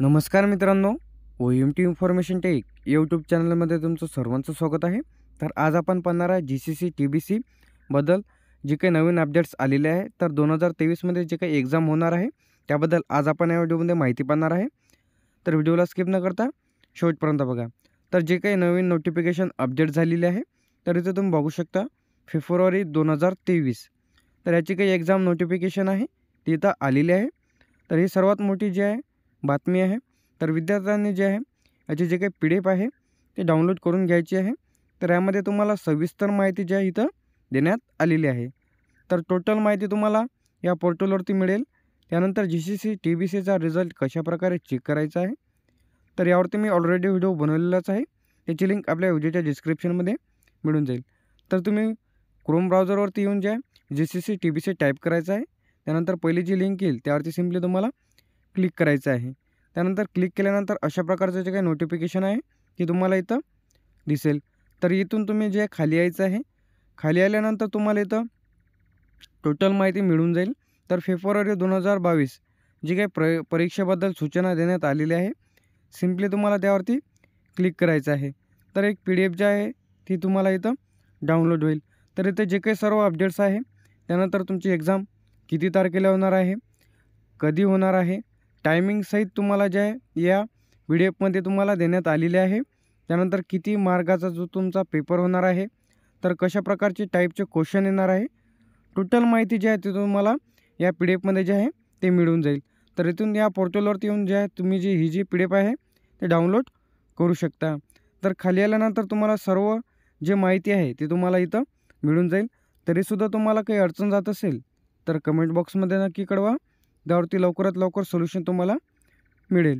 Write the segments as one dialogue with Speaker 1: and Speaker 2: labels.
Speaker 1: नमस्कार मित्रांनो O M T information tech YouTube चॅनलमध्ये तुमचं सर्वांचं स्वागत आहे तर आज आपण पाहणार आहे G C C T B बद्दल जे काही नवीन अपडेट्स आलेले आहे तर दोन हजार तेवीसमध्ये जे काही एक्झाम होणार आहे त्याबद्दल आज आपण या व्हिडिओमध्ये माहिती पाहणार आहे तर व्हिडिओला स्किप न करता शेवटपर्यंत बघा तर जे काही नवीन नोटिफिकेशन अपडेट झालेले आहे तर इथं तुम्ही बघू शकता फेब्रुवारी दोन हजार तेवीस तर याची काही एक्झाम नोटिफिकेशन आहे ती इथं आलेली आहे तर ही सर्वात मोठी जी आहे बातमी आहे तर विद्यार्थ्यांनी जे आहे याची जे काही पी डी एफ आहे ते डाउनलोड करून घ्यायची आहे तर यामध्ये तुम्हाला सविस्तर माहिती जी आहे इथं देण्यात आलेली आहे तर टोटल माहिती तुम्हाला या पोर्टलवरती मिळेल त्यानंतर G C C T B सीचा रिझल्ट कशाप्रकारे चेक करायचा आहे तर यावरती मी ऑलरेडी व्हिडिओ बनवलेलाच आहे त्याची लिंक आपल्या व्हिडिओच्या डिस्क्रिप्शनमध्ये मिळून जाईल तर तुम्ही क्रोम ब्राउझरवरती येऊन जे G C C T B C type करायचं आहे त्यानंतर पहिली जी लिंक येईल त्यावरती सिम्पली तुम्हाला क्लिक करायचं आहे त्यानंतर क्लिक केल्यानंतर अशा प्रकारचं जे काही नोटिफिकेशन आहे की तुम्हाला इथं दिसेल तर इथून तुम्ही जे खाली यायचं आहे खाली आल्यानंतर तुम्हाला इथं टोटल माहिती मिळून जाईल तर फेब्रुवारी दोन हजार बावीस जी काही प्र परीक्षेबद्दल सूचना देण्यात आलेली आहे सिम्पली तुम्हाला त्यावरती क्लिक करायचं आहे तर एक पी डी एफ जे आहे ती तुम्हाला इथं डाउनलोड होईल तर इथे जे काही सर्व अपडेट्स आहे त्यानंतर तुमची एक्झाम किती तारखेला होणार आहे कधी होणार आहे टायमिंगसहित तुम्हाला ज्या या पी डी एफमध्ये तुम्हाला देण्यात आलेले आहे त्यानंतर किती मार्गाचा जो तुमचा पेपर होणार आहे तर कशा प्रकारचे टाईपचे क्वेश्चन येणार आहे टोटल माहिती जी आहे ती तुम्हाला या पी डी एफमध्ये जे आहे ते मिळून जाईल तर इथून या पोर्टलवरती येऊन जे आहे तुम्ही जी ही जी पी डी एफ आहे ते डाउनलोड करू शकता तर खाली आल्यानंतर तुम्हाला सर्व जे माहिती आहे ती तुम्हाला इथं मिळून जाईल तरीसुद्धा तुम्हाला काही अडचण जात असेल तर कमेंट बॉक्समध्ये नक्की कळवा त्यावरती लवकरात लवकर सोल्युशन तुम्हाला मिळेल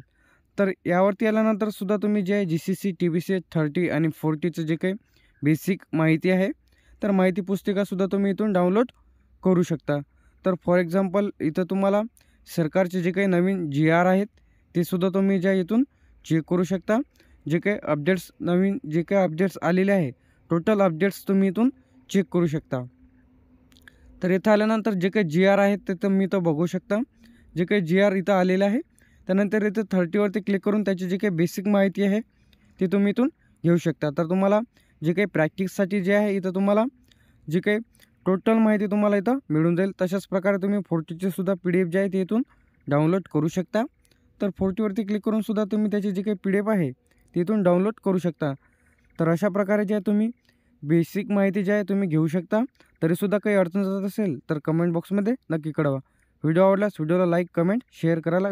Speaker 1: तर यावरती आल्यानंतर सुद्धा तुम्ही जे G C C T B C thirty आणि फोर्टीचं जे काही बेसिक माहिती आहे तर माहिती पुस्तिकासुद्धा तुम्ही इथून डाउनलोड करू शकता तर फॉर एक्झाम्पल इथं तुम्हाला सरकारचे जे काही नवीन जी आर आहेत तेसुद्धा तुम्ही ज्या इथून चेक करू शकता जे काही अपडेट्स नवीन जे काही अपडेट्स आलेले आहे टोटल अपडेट्स तुम्ही इथून चेक करू शकता तर इथं आल्यानंतर जे काही जी आर आहेत तिथं मी तो बघू शकता जे काही जी आर इथं आलेलं आहे त्यानंतर इथं थर्टीवरती क्लिक करून त्याची जी काही बेसिक माहिती आहे ती तुम्ही इथून घेऊ शकता तर तुम्हाला जे काही प्रॅक्टिससाठी जे आहे इथं तुम्हाला जी काही टोटल माहिती तुम्हाला इथं मिळून जाईल तशाच प्रकारे तुम्ही फोर्टीचीसुद्धा पी डी एफ जे आहे ते इथून डाउनलोड करू शकता तर फोर्टीवरती क्लिक करूनसुद्धा तुम्ही त्याची जी काही पी डी एफ आहे ती इथून डाउनलोड करू शकता तर अशा प्रकारे जे आहे तुम्ही बेसिक माहिती जी आहे तुम्ही घेऊ शकता तरीसुद्धा काही अडचण जात असेल तर कमेंट बॉक्समध्ये नक्की कळवा व्हिडिओ आवडल्यास व्हिडिओला लाईक कमेंट शेअर करायला